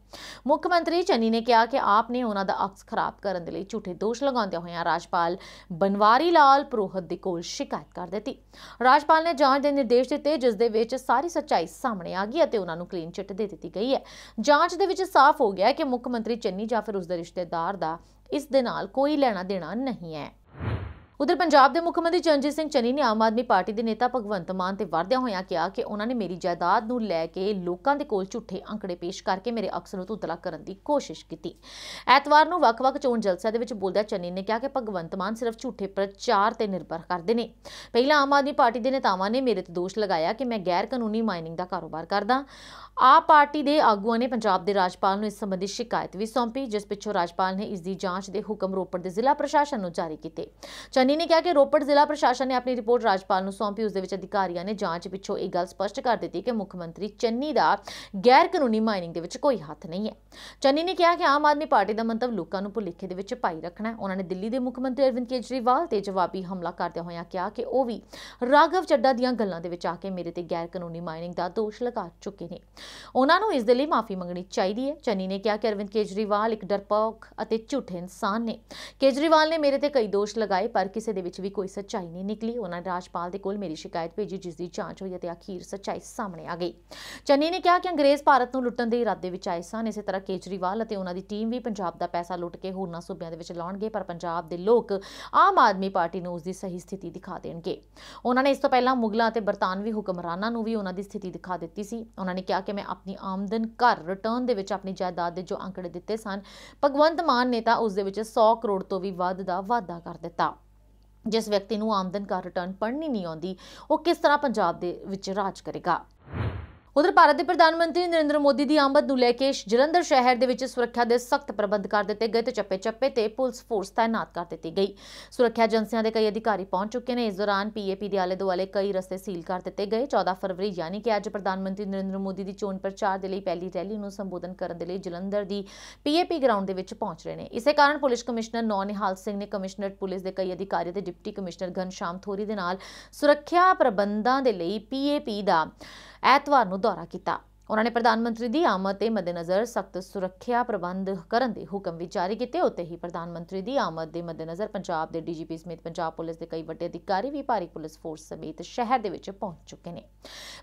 ਮੁੱਖ ਮੰਤਰੀ ਚੰਨੀ ਨੇ ਕਿਹਾ ਕਿ ਆਪ ਨੇ ਉਹਨਾਂ ਦਾ ਅਕਸ ਖਰਾਬ ਕਰਨ ਦੇ ਲਈ ਝੂਠੇ ਦੋਸ਼ ਲਗਾਉਂਦੇ ਹੋਇਆਂ ਰਾਜਪਾਲ ਬਨਵਾਰੀ ਲਾਲ ਪ੍ਰੋਹਤ ਦੇ ਕੋਲ ਸ਼ਿਕਾਇਤ ਕਰ ਦਿੱਤੀ ਰਾਜਪਾਲ ਨੇ ਜਾਂਚ ਦੇ ਨਿਰਦੇਸ਼ ਦਿੱਤੇ ਜਿਸ ਦੇ ਵਿੱਚ ਸਾਰੀ ਸੱਚਾਈ ਸਾਹਮਣੇ ਆ ਗਈ ਅਤੇ ਉਹਨਾਂ ਨੂੰ ਕਲੀਨ ਚਿੱਟ ਦੇ ਦਿੱਤੀ ਗਈ ਹੈ ਜਾਂਚ ਦੇ ਵਿੱਚ ਸਾਫ਼ ਹੋ ਗਿਆ ਕਿ ਮੁੱਖ ਮੰਤਰੀ ਚੰਨੀ ਜਾਂ ਫਿਰ ਉਸ ਦੇ ਰਿਸ਼ਤੇਦਾਰ ਦਾ ਇਸ ਦੇ ਨਾਲ ਕੋਈ ਲੈਣਾ ਦੇਣਾ ਨਹੀਂ ਹੈ ਉਧਰ ਪੰਜਾਬ ਦੇ ਮੁੱਖ ਮੰਤਰੀ ਚਰਨਜੀਤ ਸਿੰਘ ਚੰਨੀ ਨੇ ਆਮ ਆਦਮੀ ਪਾਰਟੀ ਦੇ ਨੇਤਾ ਭਗਵੰਤ ਮਾਨ ਤੇ ਵਰਦਿਆ ਹੋਇਆਂ ਕਿਹਾ ਕਿ ਉਹਨਾਂ ਨੇ ਮੇਰੀ ਜਾਇਦਾਦ ਨੂੰ ਲੈ ਕੇ ਲੋਕਾਂ ਦੇ ਕੋਲ ਝੂਠੇ ਅੰਕੜੇ ਪੇਸ਼ ਕਰਕੇ ਮੇਰੇ ਅਕਸ ਨੂੰ ਧੁਤਲਾ ਕਰਨ ਦੀ ਕੋਸ਼ਿਸ਼ ਕੀਤੀ ਐਤਵਾਰ ਨੂੰ ਵੱਖ-ਵੱਖ ਚੋਣ ਜਲਸਿਆਂ ਦੇ ਵਿੱਚ ਬੋਲਦਿਆਂ ਚੰਨੀ ਨੇ ਕਿਹਾ ਕਿ ਭਗਵੰਤ ਮਾਨ ਸਿਰਫ ਝੂਠੇ ਪ੍ਰਚਾਰ ਤੇ ਨਿਰਭਰ ਕਰਦੇ ਨੇ ਪਹਿਲਾਂ ਆਮ ਆਦਮੀ ਪਾਰਟੀ ਦੇ ਨੇਤਾਵਾਂ ਨੇ ਮੇਰੇ ਤੇ ਦੋਸ਼ ਲਗਾਇਆ ਕਿ ਮੈਂ ਗੈਰ ਕਾਨੂੰਨੀ ਮਾਈਨਿੰਗ ਦਾ ਕਾਰੋਬਾਰ ਕਰਦਾ ਆ ਪਾਰਟੀ ਦੇ ਆਗੂਆਂ ਨੇ ਪੰਜਾਬ ਦੇ ਰਾਜਪਾਲ ਨੂੰ ਇਸ ਸੰਬੰਧੀ ਸ਼ਿਕਾਇਤ ਵੀ ਸੌਂਪੀ ਜਿਸ ਪਿੱਛੋਂ ਰਾਜਪਾਲ ਨੇ ਇਸ ਦੀ ਜਾਂਚ ਦੇ ਹੁਕਮ ਰੋਪੜ ਦੇ ਜ਼ਿਲ੍ਹਾ ਪ੍ਰਸ਼ਾਸਨ ਨੂੰ ਜਾਰੀ ਕੀਤੇ ਚੰਨੀ ਸੋਨੀ ਨੇ ਕਿਹਾ ਕਿ ਰੋਪੜ ਜ਼ਿਲ੍ਹਾ ਪ੍ਰਸ਼ਾਸਨ ਨੇ ਆਪਣੀ ਰਿਪੋਰਟ ਰਾਜਪਾਲ ਨੂੰ ਸੌਂਪੀ ਉਸ ਦੇ ਵਿੱਚ ਅਧਿਕਾਰੀਆਂ ਨੇ ਜਾਂਚ ਪਿੱਛੋਂ ਇਹ ਗੱਲ ਸਪਸ਼ਟ ਕਰ ਦਿੱਤੀ ਕਿ ਮੁੱਖ ਮੰਤਰੀ ਚੰਨੀ ਦਾ ਗੈਰ ਕਾਨੂੰਨੀ ਮਾਈਨਿੰਗ ਦੇ ਵਿੱਚ ਕੋਈ ਹੱਥ ਨਹੀਂ ਹੈ ਚੰਨੀ ਨੇ ਕਿਹਾ ਕਿ ਆਮ ਆਦਮੀ ਪਾਰਟੀ ਦਾ ਮੰਤਵ ਲੋਕਾਂ ਨੂੰ ਭੁਲੇਖੇ ਦੇ ਵਿੱਚ ਪਾਈ ਰੱਖਣਾ ਹੈ ਉਹਨਾਂ ਨੇ ਦਿੱਲੀ ਦੇ ਮੁੱਖ ਮੰਤਰੀ ਅਰਵਿੰਦ ਕੇਜਰੀਵਾਲ ਤੇ ਜਵਾਬੀ ਹਮਲਾ ਕਰਦਿਆਂ ਹੋਇਆਂ ਕਿਹਾ ਕਿ ਉਹ ਵੀ ਰਾਘਵ ਚੱਡਾ ਦੀਆਂ ਗੱਲਾਂ ਦੇ ਵਿੱਚ ਆ ਕੇ ਮੇਰੇ ਤੇ ਗੈਰ ਕਾਨੂੰਨੀ ਮਾਈਨਿੰਗ ਦਾ ਦੋਸ਼ ਲਗਾ ਚੁੱਕੇ ਨੇ ਉਹਨਾਂ ਨੂੰ ਇਸ ਦੇ ਲਈ ਮਾਫੀ ਮੰਗਣੀ ਚਾਹੀਦੀ ਹੈ ਚੰਨੀ ਨੇ ਕਿਹਾ ਕਿ ਅਰਵਿੰਦ ਕੇਜਰੀਵਾਲ ਇੱਕ ਡਰਪੋਕ ਅਤੇ ਝੂਠੇ ਇਨਸਾਨ ਨੇ ਕੇਜਰੀਵਾਲ ਨੇ ਮੇਰੇ ਤੇ ਕਈ ਦੋਸ਼ ਲਗਾਏ ਪਰ ਕਿਸੇ ਦੇ ਵਿੱਚ ਵੀ ਕੋਈ ਸੱਚਾਈ ਨਹੀਂ ਨਿਕਲੀ ਉਹਨਾਂ ਨੇ ਰਾਜਪਾਲ ਦੇ ਕੋਲ ਮੇਰੀ ਸ਼ਿਕਾਇਤ ਭੇਜੀ ਜਿਸ ਦੀ ਜਾਂਚ ਹੋਈ ਅਤੇ ਅਖੀਰ ਸੱਚਾਈ ਸਾਹਮਣੇ ਆ ਗਈ ਚੰਨੀ ਨੇ ਕਿਹਾ ਕਿ ਅੰਗਰੇਜ਼ ਭਾਰਤ ਨੂੰ ਲੁੱਟਣ ਦੇ ਇਰਾਦੇ ਵਿੱਚ ਆਏ ਸਨ ਇਸੇ ਤਰ੍ਹਾਂ ਕੇਜਰੀਵਾਲ ਅਤੇ ਉਹਨਾਂ ਦੀ ਟੀਮ ਵੀ ਪੰਜਾਬ ਦਾ ਪੈਸਾ ਲੁੱਟ ਕੇ ਹੋਰਨਾਂ ਸੂਬਿਆਂ ਦੇ ਵਿੱਚ ਲਾਉਣਗੇ ਪਰ ਪੰਜਾਬ ਦੇ ਲੋਕ ਆਮ ਆਦਮੀ ਪਾਰਟੀ ਨੂੰ ਉਸ ਦੀ ਸਹੀ ਸਥਿਤੀ ਦਿਖਾ ਦੇਣਗੇ ਉਹਨਾਂ ਨੇ ਇਸ ਤੋਂ ਪਹਿਲਾਂ ਮੁਗਲਾਂ ਅਤੇ ਬਰਤਾਨਵੀ ਹੁਕਮਰਾਨਾਂ ਨੂੰ ਵੀ ਉਹਨਾਂ ਦੀ ਸਥਿਤੀ ਦਿਖਾ ਦਿੱਤੀ ਸੀ ਉਹਨਾਂ ਨੇ ਕਿਹਾ ਕਿ ਮੈਂ ਆਪਣੀ ਆਮਦਨ ਕਰ ਰਿਟਰਨ ਦੇ ਵਿੱਚ ਆਪਣੀ ਜਾਇਦਾਦ ਦੇ ਜੋ ਅੰਕੜੇ ਦਿੱਤੇ ਸਨ ਭਗਵੰਤ ਮਾਨ ਨੇ ਤਾਂ ਉਸ ਦੇ ਵਿੱਚ 100 ਕਰੋੜ ਤੋਂ ਵੀ ਵੱਧ ਦਾ ਵਾਅਦਾ ਕਰ ਦਿੱਤਾ ਜਿਸ ਵਿਅਕਤੀ ਨੂੰ ਆਮਦਨ ਕਰ ਰਿਟਰਨ ਪੜ੍ਹਨੀ ਨਹੀਂ ਆਉਂਦੀ ਉਹ ਕਿਸ ਤਰ੍ਹਾਂ ਪੰਜਾਬ ਦੇ ਵਿੱਚ ਰਾਜ ਕਰੇਗਾ ਉਧਰ ਭਾਰਤ ਦੇ ਪ੍ਰਧਾਨ ਮੰਤਰੀ ਨਰਿੰਦਰ ਮੋਦੀ ਦੀ ਆਮਦ ਨੂੰ ਲੈ ਕੇ ਜਲੰਧਰ ਸ਼ਹਿਰ ਦੇ ਵਿੱਚ ਸੁਰੱਖਿਆ ਦੇ ਸਖਤ ਪ੍ਰਬੰਧ ਕਰ ਦਿੱਤੇ ਗਏ ਤੇ ਚੱਪੇ-ਚੱਪੇ ਤੇ ਪੁਲਿਸ ਫੋਰਸ ਤਾਇਨਾਤ ਕਰ ਦਿੱਤੀ ਗਈ ਸੁਰੱਖਿਆ ਏਜੰਸੀਆਂ ਦੇ ਕਈ ਅਧਿਕਾਰੀ ਪਹੁੰਚ ਚੁੱਕੇ ਨੇ ਇਸ ਦੌਰਾਨ ਪੀਏਪੀ ਦੇ ਆਲੇ-ਦੁਆਲੇ ਕਈ ਰਸਤੇ ਸੀਲ ਕਰ ਦਿੱਤੇ ਗਏ 14 ਫਰਵਰੀ ਯਾਨੀ ਕਿ ਅੱਜ ਪ੍ਰਧਾਨ ਮੰਤਰੀ ਨਰਿੰਦਰ ਮੋਦੀ ਦੀ ਚੋਣ ਪ੍ਰਚਾਰ ਦੇ ਲਈ ਪਹਿਲੀ ਰੈਲੀ ਨੂੰ ਸੰਬੋਧਨ ਕਰਨ ਦੇ ਲਈ ਜਲੰਧਰ ਦੀ ਪੀਏਪੀ ਗਰਾਊਂਡ ਦੇ ਵਿੱਚ ਪਹੁੰਚ ਰਹੇ ਨੇ ਇਸੇ ਕਾਰਨ ਪੁਲਿਸ ਕਮਿਸ਼ਨਰ ਨੌਨਿਹਾਲ ਸਿੰਘ ਨੇ ਕਮਿਸ਼ਨਰ ਪੁਲਿਸ ਦੇ ਕਈ ਅਧਿਕਾਰੀ ਤੇ ਡਿਪਟੀ ਕਮਿਸ਼ਨਰ ਘਨਸ਼ਾਮ ਥੋਰੀ ਦੇ ਨਾਲ ਸੁਰੱਖਿਆ ਪ੍ਰਬੰਧਾਂ ਦੇ ਲਈ ਪੀਏਪੀ ਦਾ ਐਤਵਾਰ ਨੂੰ ਦੌਰਾ ਕੀਤਾ ਉਹਨਾਂ ਨੇ ਪ੍ਰਧਾਨ ਮੰਤਰੀ ਦੀ ਆਮਦ ਤੇ ਮੱਦੇਨਜ਼ਰ ਸਖਤ ਸੁਰੱਖਿਆ ਪ੍ਰਬੰਧ ਕਰਨ ਦੇ ਹੁਕਮ ਵੀ ਜਾਰੀ ਕੀਤੇ ਉੱਤੇ ਹੀ ਪ੍ਰਧਾਨ ਮੰਤਰੀ ਦੀ ਆਮਦ ਦੇ ਮੱਦੇਨਜ਼ਰ ਪੰਜਾਬ ਦੇ ਡੀਜੀਪੀ ਸਮੇਤ ਪੰਜਾਬ ਪੁਲਿਸ ਦੇ ਕਈ ਵੱਡੇ ਅਧਿਕਾਰੀ ਵੀ ਭਾਰੀ ਪੁਲਿਸ ਫੋਰਸ ਸਮੇਤ ਸ਼ਹਿਰ ਦੇ ਵਿੱਚ ਪਹੁੰਚ ਚੁੱਕੇ ਨੇ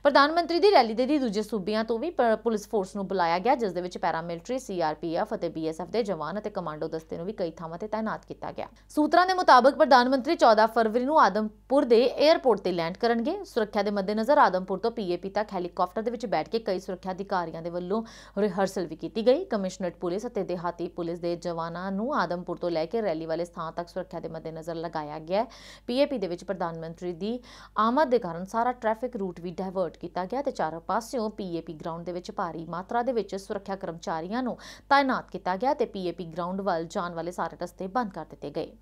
ਪ੍ਰਧਾਨ ਮੰਤਰੀ ਦੀ ਰੈਲੀ ਦੇ ਦੀ ਦੂਜੇ ਸੂਬਿਆਂ ਤੋਂ ਵੀ ਪੁਲਿਸ ਫੋਰਸ ਨੂੰ ਬੁਲਾਇਆ ਗਿਆ ਜਿਸ ਦੇ ਵਿੱਚ ਪੈਰਾਮਿਲਟਰੀ ਸੀਆਰਪੀਐਫ ਅਤੇ ਬੀਐਸਐਫ ਦੇ ਜਵਾਨ ਅਤੇ ਕਮਾਂਡੋ ਦਸਤੇ ਨੂੰ ਵੀ ਕਈ ਥਾਵਾਂ ਤੇ ਤਾਇਨਾਤ ਕੀਤਾ ਗਿਆ ਸੂਤਰਾਂ ਦੇ ਮੁਤਾਬਕ ਪ੍ਰਧਾਨ ਮੰਤਰੀ 14 ਫਰਵਰੀ ਨੂੰ ਆਦਮਪੁਰ ਦੇ 에ਅਰਪੋਰਟ ਤੇ ਲੈਂਡ ਕਰਨਗੇ ਸੁਰੱਖਿਆ ਦੇ ਮੱਦੇਨਜ਼ਰ ਆਦਮਪੁਰ ਤੋਂ ਪੀਏਪੀ ਤੱਕ ਹੈਲੀਕਾਪਟਰ ਦੇ ਵਿੱਚ ਬੈਠ ਕੇ ਕਈ ਸੁਰੱਖਿਆ ਅਧਿਕਾਰੀਆਂ ਦੇ ਵੱਲੋਂ ਰਿਹਰਸਲ ਵੀ ਕੀਤੀ ਗਈ ਕਮਿਸ਼ਨਰਟ ਪੁਲਿਸ ਅਤੇ ਦੇਹਾਤੀ ਪੁਲਿਸ ਦੇ ਜਵਾਨਾਂ ਨੂੰ ਆਦਮਪੁਰ ਤੋਂ ਲੈ ਕੇ ਰੈਲੀ ਵਾਲੇ ਸਥਾਨ ਤੱਕ ਸੁਰੱਖਿਆ ਦੇ ਮੱਦੇਨਜ਼ਰ ਲਗਾਇਆ ਗਿਆ ਪੀਏਪੀ ਦੇ ਵਿੱਚ ਪ੍ਰਧਾਨ ਮੰਤਰੀ ਦੀ ਆਮਦ ਦੇ ਕਾਰਨ ਸਾਰਾ ਟ੍ਰੈਫਿਕ ਰੂਟ ਵੀ ਡਾਇਵਰਟ ਕੀਤਾ ਗਿਆ ਤੇ ਚਾਰੋਂ ਪਾਸਿਓਂ ਪੀਏਪੀ ਗਰਾਊਂਡ ਦੇ ਵਿੱਚ ਭਾਰੀ ਮਾਤਰਾ ਦੇ ਵਿੱਚ ਸੁਰੱਖਿਆ ਕਰਮਚਾਰੀਆਂ ਨੂੰ ਤਾਇਨਾਤ ਕੀਤਾ ਗਿਆ ਤੇ ਪੀਏਪੀ ਗਰਾਊਂਡ ਵੱਲ ਜਾਣ ਵਾਲੇ ਸਾਰੇ ਰਸਤੇ ਬੰਦ ਕਰ ਦਿੱਤੇ ਗਏ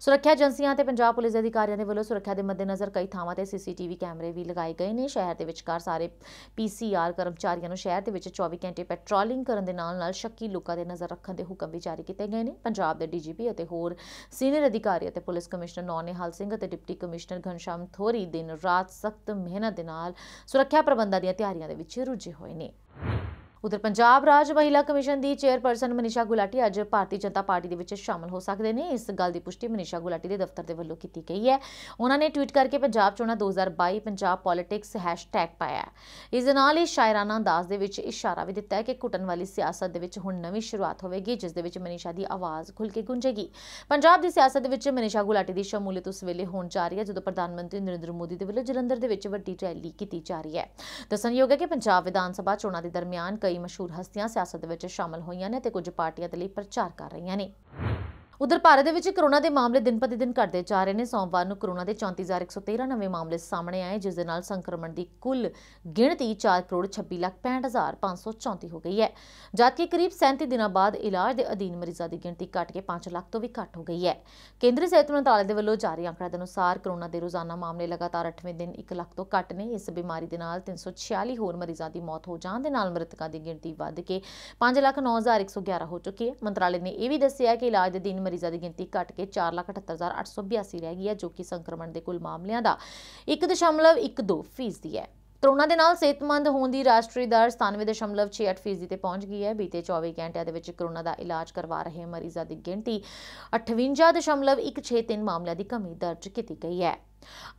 ਸੁਰੱਖਿਆ ਏਜੰਸੀਆਂ ਤੇ ਪੰਜਾਬ ਪੁਲਿਸ ਦੇ ਅਧਿਕਾਰੀਆਂ ਦੇ ਵੱਲੋਂ ਸੁਰੱਖਿਆ ਦੇ ਮੱਦੇਨਜ਼ਰ ਕਈ ਥਾਵਾਂ ਤੇ ਸੀਸੀਟੀਵੀ ਕੈਮਰੇ ਵੀ ਲਗਾਏ ਗਏ ਨੇ ਸ਼ਹਿਰ ਦੇ ਵਿਚਕਾਰ ਸਾਰੇ ਪੀਸੀਆਰ ਕਰਮਚਾਰੀ ਵਾਲਿਆਂ ਨੂੰ ਸ਼ਹਿਰ ਦੇ ਵਿੱਚ 24 ਘੰਟੇ ਪੈਟਰੋਲਿੰਗ ਕਰਨ ਦੇ ਨਾਲ ਨਾਲ ਸ਼ੱਕੀ ਲੋਕਾਂ ਦੇ ਨਜ਼ਰ ਰੱਖਣ ਦੇ ਹੁਕਮ ਵੀ ਜਾਰੀ ਕੀਤੇ ਗਏ ਨੇ ਪੰਜਾਬ ਦੇ ਡੀਜੀਪੀ ਅਤੇ ਹੋਰ ਸੀਨੀਅਰ ਅਧਿਕਾਰੀ ਅਤੇ ਪੁਲਿਸ ਕਮਿਸ਼ਨਰ ਨੌਨੇਹਾਲ ਸਿੰਘ ਅਤੇ ਡਿਪਟੀ ਕਮਿਸ਼ਨਰ ਘਨਸ਼ਾਮ ਥੋਰੀ ਦਿਨ ਰਾਤ ਸਖਤ ਮਿਹਨਤ ਦੇ ਨਾਲ ਸੁਰੱਖਿਆ ਪ੍ਰਬੰਧਾਂ ਦੀਆਂ ਤਿਆਰੀਆਂ ਦੇ ਵਿੱਚ ਰੁੱਝੇ ਹੋਏ ਨੇ ਉਧਰ ਪੰਜਾਬ ਰਾਜ ਮਹਿਲਾ ਕਮਿਸ਼ਨ ਦੀ ਚੇਅਰਪਰਸਨ ਮਨੀਸ਼ਾ ਗੁਲਾਟੀ ਅੱਜ ਭਾਰਤੀ ਜਨਤਾ ਪਾਰਟੀ ਦੇ ਵਿੱਚ ਸ਼ਾਮਲ ਹੋ ਸਕਦੇ ਨੇ ਇਸ ਗੱਲ ਦੀ ਪੁਸ਼ਟੀ ਮਨੀਸ਼ਾ ਗੁਲਾਟੀ ਦੇ ਦਫ਼ਤਰ ਦੇ ਵੱਲੋਂ ਕੀਤੀ ਗਈ ਹੈ ਉਹਨਾਂ ਨੇ ਟਵੀਟ ਕਰਕੇ ਪੰਜਾਬ ਚੋਣਾਂ 2022 ਪੰਜਾਬ ਪੋਲਿਟਿਕਸ ਹੈਸ਼ਟੈਗ ਪਾਇਆ ਇਸ ਦੇ ਨਾਲ ਹੀ ਸ਼ਾਇਰਾਨਾ ਦਾਸ ਦੇ ਵਿੱਚ ਇਸ਼ਾਰਾ ਵੀ ਦਿੱਤਾ ਹੈ ਕਿ ਘੁਟਣ ਵਾਲੀ ਸਿਆਸਤ ਦੇ ਵਿੱਚ ਹੁਣ ਨਵੀਂ ਸ਼ੁਰੂਆਤ ਹੋਵੇਗੀ ਜਿਸ ਦੇ ਵਿੱਚ ਮਨੀਸ਼ਾ ਦੀ ਆਵਾਜ਼ ਖੁੱਲ ਕੇ ਗੂੰਜੇਗੀ ਪੰਜਾਬ ਦੀ ਸਿਆਸਤ ਦੇ ਵਿੱਚ ਮਨੀਸ਼ਾ ਗੁਲਾਟੀ ਦੀ ਸ਼ਮੂਲੀਅਤ ਉਸ ਵੇਲੇ ਹੋਣ ਜਾ ਰਹੀ ਹੈ ਜਦੋਂ ਪ੍ਰਧਾਨ ਮੰਤਰੀ ਨਰਿੰਦਰ ਮੋਦੀ ਦੇ ਵੱਲੋਂ ਜਲੰਧਰ ਦੇ ਵਿੱਚ ਵੱਡੀ ਰੈਲੀ ਕੀਤੀ ਜਾ ਰਹੀ ਹੈ ਦੱਸਣਯੋਗ ਹੈ ਕਿ ਪੰਜਾਬ ਵਿਧਾਨ ਸਭਾ ਚੋਣਾਂ ਦੇ ਦਰਮਿਆਨ ਕਈ ਮਸ਼ਹੂਰ ਹਸਤੀਆਂ ਸਿਆਸਤ ਵਿੱਚ ਸ਼ਾਮਲ ਹੋਈਆਂ ਨੇ ਤੇ ਕੁਝ ਪਾਰਟੀਆਂ ਦੇ ਲਈ ਪ੍ਰਚਾਰ ਕਰ ਰਹੀਆਂ ਨੇ ਉਧਰ ਭਾਰਤ ਦੇ ਵਿੱਚ ਕਰੋਨਾ ਦੇ ਮਾਮਲੇ ਦਿਨ ਪ੍ਰਤੀ ਦਿਨ ਘਟਦੇ ਜਾ ਰਹੇ ਨੇ ਸੋਮਵਾਰ ਨੂੰ ਕਰੋਨਾ ਦੇ 34113 ਨਵੇਂ ਮਾਮਲੇ ਸਾਹਮਣੇ ਆਏ ਜਿਸ ਦੇ ਨਾਲ ਸੰਕਰਮਣ ਦੀ ਕੁੱਲ ਗਿਣਤੀ 4 ਕਰੋੜ 26 ਲੱਖ 65534 ਹੋ ਗਈ ਹੈ ਜਦਕਿ ਕਰੀਬ 37 ਦਿਨਾਂ ਬਾਅਦ ਇਲਾਜ ਦੇ ਅਧੀਨ ਮਰੀਜ਼ਾਂ ਦੀ ਗਿਣਤੀ ਘਟ ਕੇ 5 ਲੱਖ ਤੋਂ ਵੀ ਘੱਟ ਹੋ ਗਈ ਹੈ ਕੇਂਦਰੀ ਸਿਹਤ ਮੰਤਰਾਲੇ ਦੇ ਵੱਲੋਂ ਜਾਰੀ ਅੰਕੜਿਆਂ ਦੇ ਅਨੁਸਾਰ ਕਰੋਨਾ ਦੇ ਰੋਜ਼ਾਨਾ ਮਾਮਲੇ ਲਗਾਤਾਰ 8ਵੇਂ ਦਿਨ 1 ਲੱਖ ਤੋਂ ਘੱਟ ਨੇ ਇਸ ਬਿਮਾਰੀ ਦੇ ਨਾਲ 346 ਹੋਰ ਮਰੀਜ਼ਾਂ ਦੀ ਮੌਤ ਹੋ ਜਾਣ ਦੇ ਨਾਲ ਮ੍ਰਿਤਕਾਂ ਦੀ ਗਿਣਤੀ ਵੱਧ ਕੇ 5 ਲੱਖ 9111 ਹੋ ਚੁੱਕੀ ਹੈ ਮੰਤਰਾਲੇ ਨੇ ਇਹ ਵੀ ਦੱਸਿਆ ਕਿ ਇਲਾਜ ਦੇ ਦਿਨ ਮਰੀਜ਼ਾਂ ਦੀ ਗਿਣਤੀ ਘਟ ਕੇ 478882 ਰਹਿ ਗਈ ਹੈ ਜੋ ਕਿ ਸੰਕਰਮਣ ਦੇ ਕੁੱਲ ਮਾਮਲਿਆਂ ਦਾ 1.12 ਫੀਸਦੀ ਹੈ ਕਰੋਨਾ ਦੇ ਨਾਲ ਸਿਹਤਮੰਦ ਹੋਣ ਦੀ ਰਾਸ਼ਟਰੀ ਦਰ 97.68% ਤੇ ਪਹੁੰਚ ਗਈ ਹੈ ਬੀਤੇ 24 ਘੰਟਿਆਂ ਦੇ ਵਿੱਚ ਕਰੋਨਾ ਦਾ ਇਲਾਜ ਕਰਵਾ ਰਹੇ ਮਰੀਜ਼ਾਂ ਦੀ ਗਿਣਤੀ 58.163 ਮਾਮਲਿਆਂ ਦੀ ਕਮੀ ਦਰਜ ਕੀਤੀ ਗਈ ਹੈ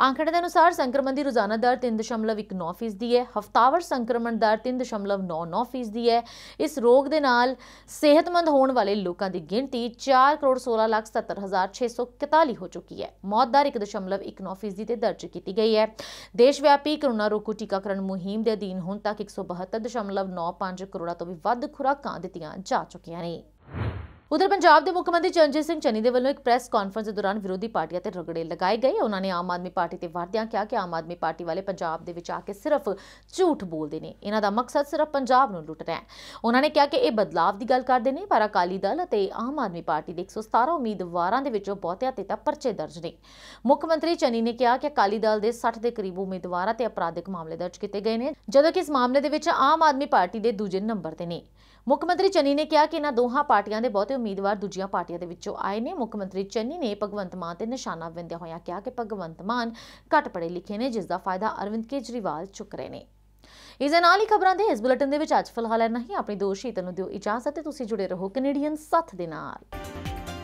ਆંકੜੇ ਦੇ ਅਨੁਸਾਰ ਸੰਕਰਮਣ ਦੀ ਰੋਜ਼ਾਨਾ ਦਰ 3.19 ਦੀ ਹੈ ਹਫਤਾਵਾਰ ਸੰਕਰਮਣ ਦਰ 3.99 ਦੀ ਹੈ ਇਸ ਰੋਗ ਦੇ ਨਾਲ ਸਿਹਤਮੰਦ ਹੋਣ ਵਾਲੇ ਲੋਕਾਂ ਦੀ ਗਿਣਤੀ 4 ਕਰੋੜ 16 ਲੱਖ 70641 ਹੋ ਚੁੱਕੀ ਹੈ ਮੌਤ ਦਰ 1.19 ਦੀ ਤੇ ਦਰਜ ਕੀਤੀ ਗਈ ਹੈ ਦੇਸ਼ ਵਿਆਪੀ ਕਰੋਨਾ ਰੋਕੂ ਟੀਕਾਕਰਨ ਮੁਹਿੰਮ ਦੇ ਅਧੀਨ ਹੁਣ ਤੱਕ 172.95 ਕਰੋੜਾਂ ਤੋਂ ਵੀ ਵੱਧ ਖੁਰਾਕਾਂ ਦਿੱਤੀਆਂ ਜਾ ਚੁੱਕੀਆਂ ਨੇ ਉਧਰ ਪੰਜਾਬ ਦੇ ਮੁੱਖ ਮੰਤਰੀ ਚਰਨਜੀਤ ਸਿੰਘ ਚੰਨੀ ਦੇ ਵੱਲੋਂ ਇੱਕ ਪ੍ਰੈਸ ਕਾਨਫਰੰਸ ਦੇ ਦੌਰਾਨ ਵਿਰੋਧੀ ਪਾਰਟੀਆਂ ਤੇ ਰਗੜੇ ਲਗਾਏ ਗਏ ਉਹਨਾਂ ਨੇ ਆਮ ਆਦਮੀ ਪਾਰਟੀ ਤੇ ਵਾਰਦਿਆਂ ਕਿਹਾ ਕਿ ਆਮ ਆਦਮੀ ਪਾਰਟੀ ਵਾਲੇ ਪੰਜਾਬ ਦੇ ਵਿੱਚ ਆ ਕੇ ਸਿਰਫ ਝੂਠ ਬੋਲਦੇ ਨੇ ਇਹਨਾਂ ਦਾ ਮਕਸਦ ਸਿਰਫ ਪੰਜਾਬ ਨੂੰ ਲੁੱਟਣਾ ਹੈ ਉਹਨਾਂ ਨੇ ਕਿਹਾ ਕਿ ਇਹ ਬਦਲਾਵ ਦੀ ਗੱਲ ਕਰਦੇ ਨੇ ਪਰ ਅਕਾਲੀ ਦਲ ਅਤੇ ਆਮ ਆਦਮੀ ਪਾਰਟੀ ਦੇ 117 ਉਮੀਦਵਾਰਾਂ ਦੇ ਵਿੱਚੋਂ ਬਹੁਤਿਆਂ ਤੇ ਤਾਂ ਪਰਚੇ ਦਰਜ ਨੇ ਮੁੱਖ ਮੰਤਰੀ ਚੰਨੀ ਨੇ ਕਿਹਾ ਕਿ ਅਕਾਲੀ ਦਲ ਦੇ 60 ਦੇ ਕਰੀਬ ਉਮੀਦਵਾਰਾਂ ਤੇ ਅਪਰਾਧਿਕ ਮਾਮਲੇ ਦਰਜ ਕੀਤੇ ਗਏ ਨੇ ਜਦੋਂ ਕਿ ਇਸ ਮਾਮਲੇ ਦੇ ਵਿੱਚ ਆਮ ਆਦਮੀ ਪਾਰਟੀ ਦੇ ਦੂਜੇ ਨੰਬਰ ਤੇ ਨੇ ਮੁੱਖ ਮੰਤਰੀ ਚੰਨੀ ਨੇ ਕਿਹਾ ਕਿ ਇਹਨਾਂ ਦੋਹਾਂ ਪਾਰਟੀਆਂ ਦੇ ਬਹੁਤੇ ਉਮੀਦਵਾਰ ਦੂਜੀਆਂ ਪਾਰਟੀਆਂ ਦੇ ਵਿੱਚੋਂ ਆਏ ਨੇ ਮੁੱਖ ਮੰਤਰੀ ਚੰਨੀ ਨੇ ਭਗਵੰਤ ਮਾਨ ਤੇ ਨਿਸ਼ਾਨਾ ਵੰਦਿਆ ਹੋਇਆ ਕਿਹਾ ਕਿ ਭਗਵੰਤ ਮਾਨ ਘੱਟ ਪੜੇ ਲਿਖੇ ਨੇ ਜਿਸ ਦਾ ਫਾਇਦਾ ਅਰਵਿੰਦ ਕੇਜਰੀਵਾਲ ਚੁੱਕ ਰਹੇ ਨੇ ਇਸ ਦੇ ਨਾਲ ਹੀ ਖਬਰਾਂ ਦੇ ਇਸ ਬੁਲੇਟਿਨ ਦੇ ਵਿੱਚ ਅੱਜ ਫਿਲਹਾਲ ਇੰਨਾ ਹੀ ਆਪਣੀ ਦੋਸ਼ੀ ਤੈਨੂੰ ਦਿਓ ਇਜਾਜ਼ਤ ਤੇ ਤੁਸੀਂ ਜੁੜੇ ਰਹੋ ਕੈਨੇਡੀਅਨ ਸਾਥ ਦੇ ਨਾਲ